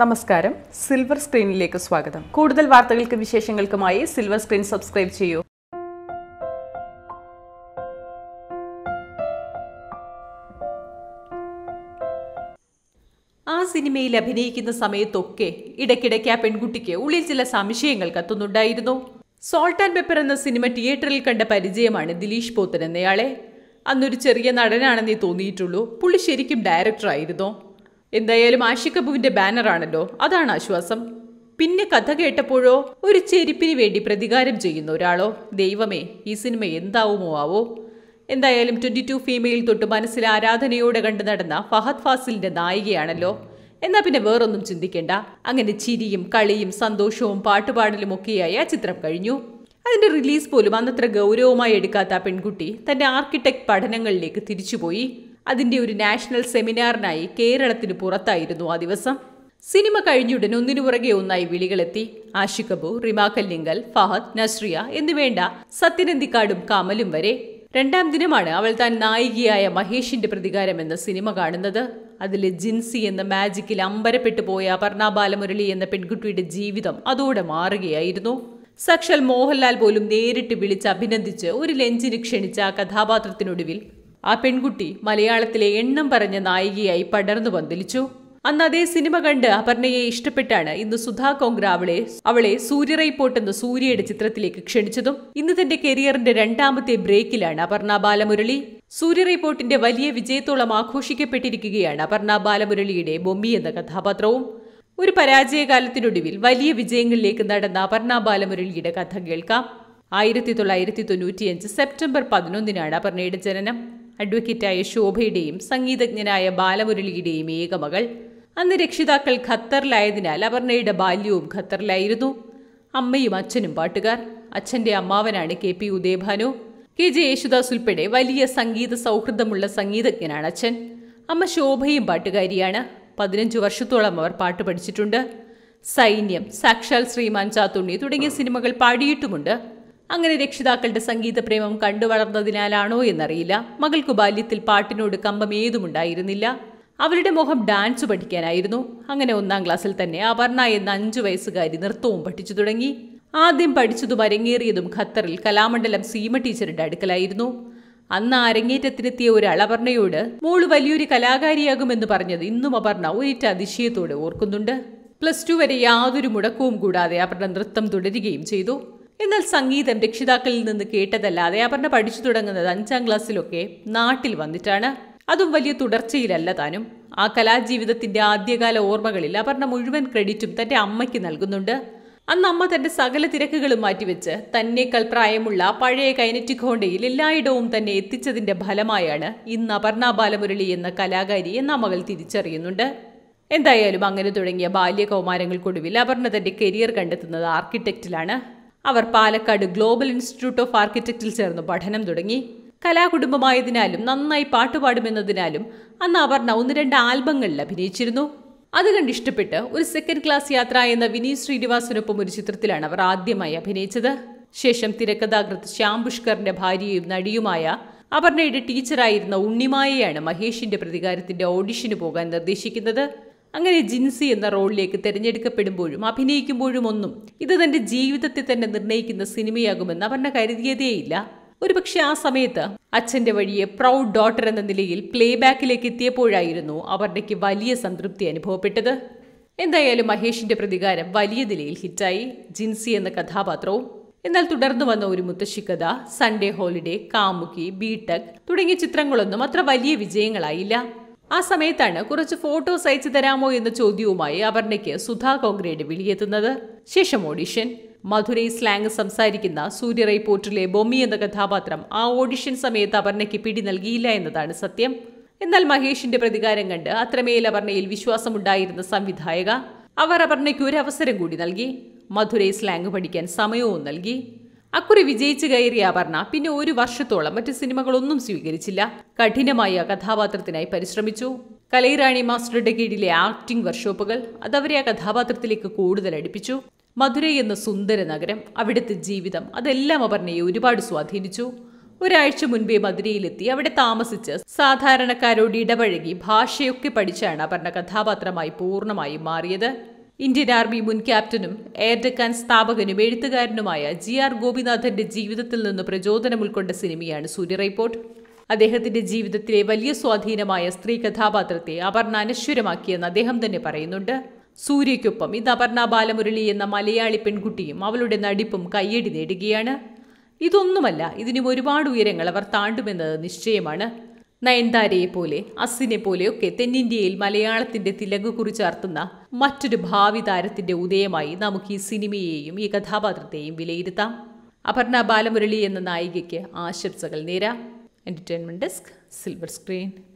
നമസ്കാരം സിൽവർ സ്ക്രീനിലേക്ക് സ്വാഗതം കൂടുതൽ വാർത്തകൾക്കും വിശേഷങ്ങൾക്കുമായി സിൽവർ സ്ക്രീൻ സബ്സ്ക്രൈബ് ചെയ്യൂ ആ സിനിമയിൽ അഭിനയിക്കുന്ന സമയത്തൊക്കെ ഇടയ്ക്കിടയ്ക്ക് ആ പെൺകുട്ടിക്ക് ഉള്ളിൽ ചില സംശയങ്ങൾ കത്തുന്നുണ്ടായിരുന്നു സോൾട്ട് ആൻഡ് പെപ്പർ എന്ന സിനിമ തിയേറ്ററിൽ കണ്ട പരിചയമാണ് ദിലീഷ് പോത്തൻ എന്നയാളെ അന്നൊരു ചെറിയ നടനാണെന്നേ തോന്നിയിട്ടുള്ളൂ പുള്ളി ശരിക്കും ഡയറക്ടറായിരുന്നു എന്തായാലും ആഷിഖബുവിൻ്റെ ബാനറാണല്ലോ അതാണ് ആശ്വാസം പിന്നെ കഥ കേട്ടപ്പോഴോ ഒരു ചെരുപ്പിന് വേണ്ടി പ്രതികാരം ചെയ്യുന്ന ഒരാളോ ദൈവമേ ഈ സിനിമ എന്താവുമോ ആവോ എന്തായാലും ട്വന്റി ടു ഫീമെയിൽ തൊട്ട് മനസ്സിൽ ആരാധനയോടെ കണ്ടു നടന്ന ഫഹദ് ഫാസിലിന്റെ നായികയാണല്ലോ എന്നാ പിന്നെ വേറൊന്നും ചിന്തിക്കേണ്ട അങ്ങനെ ചിരിയും കളിയും സന്തോഷവും പാട്ടുപാടലും ഒക്കെയായി ആ ചിത്രം കഴിഞ്ഞു അതിന്റെ റിലീസ് പോലും അന്നത്ര ഗൗരവമായി എടുക്കാത്ത ആ പെൺകുട്ടി തന്റെ ആർക്കിടെക്ട് പഠനങ്ങളിലേക്ക് തിരിച്ചുപോയി അതിൻ്റെ ഒരു നാഷണൽ സെമിനാറിനായി കേരളത്തിന് പുറത്തായിരുന്നു ആ ദിവസം സിനിമ കഴിഞ്ഞുടൻ ഒന്നിനു പുറകെ ഒന്നായി വിളികളെത്തി ആഷിഖബു കപൂർ റിമാ ഫഹദ് നസ്രിയ എന്നുവേണ്ട സത്യനന്ദിക്കാടും കമലും വരെ രണ്ടാം ദിനമാണ് അവൾ താൻ നായികയായ മഹേഷിന്റെ പ്രതികാരം എന്ന സിനിമ കാണുന്നത് അതിലെ ജിൻസി എന്ന മാജിക്കിൽ അമ്പരപ്പെട്ടു പോയ പർണാബാലമുരളി എന്ന പെൺകുട്ടിയുടെ ജീവിതം അതോടെ മാറുകയായിരുന്നു സക്ഷൽ മോഹൻലാൽ പോലും നേരിട്ട് വിളിച്ച് അഭിനന്ദിച്ച് ഒരു ലെഞ്ചിന് ക്ഷണിച്ച കഥാപാത്രത്തിനൊടുവിൽ ആ പെൺകുട്ടി മലയാളത്തിലെ എണ്ണം പറഞ്ഞ നായികയായി പടർന്നു പന്തലിച്ചു അന്ന് അതേ സിനിമ കണ്ട് അപർണയെ ഇഷ്ടപ്പെട്ടാണ് ഇന്ന് സുധാ കോങ്ക്ര അവളെ അവളെ സൂര്യ റൈപ്പോട്ട് എന്ന സൂര്യയുടെ ചിത്രത്തിലേക്ക് ക്ഷണിച്ചതും ഇന്ന് തന്റെ കരിയറിന്റെ രണ്ടാമത്തെ ബ്രേക്കിലാണ് അപർണ ബാലമുരളി സൂര്യ റിപ്പോർട്ടിന്റെ വലിയ വിജയത്തോളം ആഘോഷിക്കപ്പെട്ടിരിക്കുകയാണ് അപർണ ബാലമുരളിയുടെ ബൊമ്മി എന്ന കഥാപാത്രവും ഒരു പരാജയകാലത്തിനൊടുവിൽ വലിയ വിജയങ്ങളിലേക്ക് നടന്ന അപർണ ബാലമുരളിയുടെ കഥ കേൾക്കാം ആയിരത്തി തൊള്ളായിരത്തി തൊണ്ണൂറ്റിയഞ്ച് സെപ്റ്റംബർ പതിനൊന്നിനാണ് അപർണയുടെ ജനനം അഡ്വക്കേറ്റായ ശോഭയുടെയും സംഗീതജ്ഞനായ ബാലമുരളിയുടെയും ഏകമകൾ അന്ന് രക്ഷിതാക്കൾ ഖത്തറിലായതിനാൽ അപർണയുടെ ബാല്യവും ഖത്തറിലായിരുന്നു അമ്മയും അച്ഛനും പാട്ടുകാർ അച്ഛന്റെ അമ്മാവനാണ് K P Udayabhanu K J Yesudas ഉൾപ്പെടെ വലിയ സംഗീത സൗഹൃദമുള്ള സംഗീതജ്ഞനാണ് അച്ഛൻ അമ്മ ശോഭയും പാട്ടുകാരിയാണ് പതിനഞ്ചു വർഷത്തോളം അവർ പാട്ട് പഠിച്ചിട്ടുണ്ട് സൈന്യം സാക്ഷാൽ ശ്രീമാൻ ചാത്തുണ്ണി തുടങ്ങിയ സിനിമകൾ പാടിയിട്ടുമുണ്ട് അങ്ങനെ രക്ഷിതാക്കളുടെ സംഗീത പ്രേമം കണ്ടുവളർന്നതിനാലാണോ എന്നറിയില്ല മകൾക്ക് ബാല്യത്തിൽ പാട്ടിനോട് കമ്പം ഏതുമുണ്ടായിരുന്നില്ല അവരുടെ മുഖം ഡാൻസ് പഠിക്കാനായിരുന്നു അങ്ങനെ ഒന്നാം ക്ലാസ്സിൽ തന്നെ അപർണ എന്ന അഞ്ചു വയസ്സുകാരി നൃത്തവും പഠിച്ചു തുടങ്ങി ആദ്യം പഠിച്ചതും അരങ്ങേറിയതും ഖത്തറിൽ കലാമണ്ഡലം സീമ ടീച്ചറുടെ അടുക്കലായിരുന്നു അന്ന് അരങ്ങേറ്റത്തിനെത്തിയ ഒരാൾ അപർണയോട് മോള് വലിയൊരു കലാകാരിയാകുമെന്ന് പറഞ്ഞത് ഇന്നും അപർണ ഒരിറ്റ അതിശയത്തോടെ ഓർക്കുന്നുണ്ട് പ്ലസ് ടു വരെ യാതൊരു മുടക്കവും കൂടാതെ അപർണ നൃത്തം തുടരുകയും ചെയ്തു എന്നാൽ സംഗീതം രക്ഷിതാക്കളിൽ നിന്ന് കേട്ടതല്ലാതെ അപർണ പഠിച്ചു തുടങ്ങുന്നത് അഞ്ചാം ക്ലാസ്സിലൊക്കെ നാട്ടിൽ വന്നിട്ടാണ് അതും വലിയ തുടർച്ചയിലല്ല താനും ആ കലാജീവിതത്തിന്റെ ആദ്യകാല ഓർമ്മകളിൽ അപർണ മുഴുവൻ ക്രെഡിറ്റും തന്റെ അമ്മയ്ക്ക് നൽകുന്നുണ്ട് അന്ന് അമ്മ തന്റെ സകല തിരക്കുകളും മാറ്റിവെച്ച് തന്നേക്കാൾ പ്രായമുള്ള പഴയ കൈനറ്റിക് ഹോണ്ടയിൽ എല്ലായിടവും തന്നെ എത്തിച്ചതിന്റെ ഫലമായാണ് ഇന്ന് അപർണ ബാലമുരളി എന്ന എന്ന മകൾ തിരിച്ചറിയുന്നുണ്ട് എന്തായാലും അങ്ങനെ തുടങ്ങിയ ബാല്യകൗമാരങ്ങൾക്കൊടുവിൽ അപർണ തന്റെ കരിയർ കണ്ടെത്തുന്നത് ആർക്കിടെക്റ്റിലാണ് അവർ പാലക്കാട് ഗ്ലോബൽ ഇൻസ്റ്റിറ്റ്യൂട്ട് ഓഫ് ആർക്കിടെക്റ്റിൽ ചേർന്ന് പഠനം തുടങ്ങി കലാകുടുംബമായതിനാലും നന്നായി പാട്ടുപാടുമെന്നതിനാലും അന്ന് അപർണ ഒന്ന് രണ്ട് ആൽബങ്ങളിൽ അഭിനയിച്ചിരുന്നു അത് കണ്ടിഷ്ടപ്പെട്ട് ഇഷ്ടപ്പെട്ട് ഒരു സെക്കൻഡ് ക്ലാസ് യാത്ര എന്ന വിനീത് ശ്രീനിവാസനൊപ്പം ഒരു ചിത്രത്തിലാണ് അവർ ആദ്യമായി അഭിനയിച്ചത് ശേഷം തിരക്കഥാകൃത്ത് ശ്യാം പുഷ്കറിന്റെ ഭാര്യയും നടിയുമായ അപർണയുടെ ടീച്ചറായിരുന്ന ഉണ്ണിമായയാണ് മഹേഷിന്റെ പ്രതികാരത്തിന്റെ ഓഡിഷന് പോകാൻ നിർദ്ദേശിക്കുന്നത് അങ്ങനെ ജിൻസി എന്ന റോളിലേക്ക് തിരഞ്ഞെടുക്കപ്പെടുമ്പോഴും അഭിനയിക്കുമ്പോഴും ഒന്നും ഇത് തന്റെ ജീവിതത്തെ തന്നെ നിർണ്ണയിക്കുന്ന സിനിമയാകുമെന്ന് അപർണ കരുതിയതേയില്ല ഒരുപക്ഷെ ആ സമയത്ത് അച്ഛന്റെ വഴിയെ പ്രൗഡ് ഡോട്ടർ എന്ന നിലയിൽ പ്ലേ ബാക്കിലേക്ക് എത്തിയപ്പോഴായിരുന്നു അവർക്ക് വലിയ സംതൃപ്തി അനുഭവപ്പെട്ടത് എന്തായാലും മഹേഷിന്റെ പ്രതികാരം വലിയ നിലയിൽ ഹിറ്റായി ജിൻസി എന്ന കഥാപാത്രവും എന്നാൽ തുടർന്നു വന്ന ഒരു മുത്തശ്ശി കഥ സൺഡേ ഹോളിഡേ കാമുകി ടെക് തുടങ്ങിയ ചിത്രങ്ങളൊന്നും അത്ര വലിയ വിജയങ്ങളായില്ല ആ സമയത്താണ് കുറച്ച് ഫോട്ടോസ് അയച്ചു തരാമോ എന്ന ചോദ്യവുമായി അപർണയ്ക്ക് സുധാ കോഗ്രയുടെ വിളിയെത്തുന്നത് ശേഷം ഓഡിഷൻ മധുരൈ സ്ലാങ് സംസാരിക്കുന്ന സൂര്യ റിപ്പോർട്ടിലെ ബൊമ്മി എന്ന കഥാപാത്രം ആ ഓഡിഷൻ സമയത്ത് അപർണയ്ക്ക് പിടി നൽകിയില്ല എന്നതാണ് സത്യം എന്നാൽ മഹേഷിന്റെ പ്രതികാരം കണ്ട് അത്രമേൽ അപർണയിൽ വിശ്വാസമുണ്ടായിരുന്ന സംവിധായക അവർ അപർണയ്ക്ക് ഒരു അവസരം കൂടി നൽകി മധുരൈ സ്ലാങ് പഠിക്കാൻ സമയവും നൽകി അക്കുറി വിജയിച്ചു കയറിയ അപർണ പിന്നെ ഒരു വർഷത്തോളം മറ്റു സിനിമകളൊന്നും സ്വീകരിച്ചില്ല കഠിനമായ കഥാപാത്രത്തിനായി പരിശ്രമിച്ചു കലൈറാണി മാസ്റ്ററുടെ കീഴിലെ ആക്ടിംഗ് വർക്ക്ഷോപ്പുകൾ അതവരെ ആ കഥാപാത്രത്തിലേക്ക് കൂടുതൽ അടുപ്പിച്ചു മധുര എന്ന സുന്ദര നഗരം അവിടുത്തെ ജീവിതം അതെല്ലാം അപർണയെ ഒരുപാട് സ്വാധീനിച്ചു ഒരാഴ്ച മുൻപേ മധുരയിലെത്തി അവിടെ താമസിച്ച് സാധാരണക്കാരോട് ഇടപഴകി ഭാഷയൊക്കെ പഠിച്ചാണ് അപർണ കഥാപാത്രമായി പൂർണ്ണമായും മാറിയത് ഇന്ത്യൻ ആർമി മുൻ ക്യാപ്റ്റനും എയർ ഡെക്കാൻ സ്ഥാപകനും എഴുത്തുകാരനുമായ ജി ആർ ഗോപിനാഥന്റെ ജീവിതത്തിൽ നിന്ന് പ്രചോദനം ഉൾക്കൊണ്ട സിനിമയാണ് സൂര്യ റിപ്പോർട്ട് അദ്ദേഹത്തിന്റെ ജീവിതത്തിലെ വലിയ സ്വാധീനമായ സ്ത്രീ കഥാപാത്രത്തെ അപർണ അനശ്വരമാക്കിയെന്ന് അദ്ദേഹം തന്നെ പറയുന്നുണ്ട് സൂര്യയ്ക്കൊപ്പം ഇത് അപർണ ബാലമുരളി എന്ന മലയാളി പെൺകുട്ടിയും അവളുടെ നടിപ്പും കയ്യടി നേടുകയാണ് ഇതൊന്നുമല്ല ഇതിനും ഒരുപാട് ഉയരങ്ങൾ അവർ താണ്ടുമെന്നത് നിശ്ചയമാണ് നയൻതാരയെ പോലെ അസിനെ പോലെയൊക്കെ തെന്നിന്ത്യയിൽ മലയാളത്തിന്റെ തിലകു കുറിച്ചാർത്തുന്ന മറ്റൊരു ഭാവി താരത്തിന്റെ ഉദയമായി നമുക്ക് ഈ സിനിമയെയും ഈ കഥാപാത്രത്തെയും വിലയിരുത്താം അപർണ ബാലമുരളി എന്ന നായികയ്ക്ക് ആശംസകൾ നേരാം എന്റർടൈൻമെന്റ് ഡെസ്ക് സിൽവർ സ്ക്രീൻ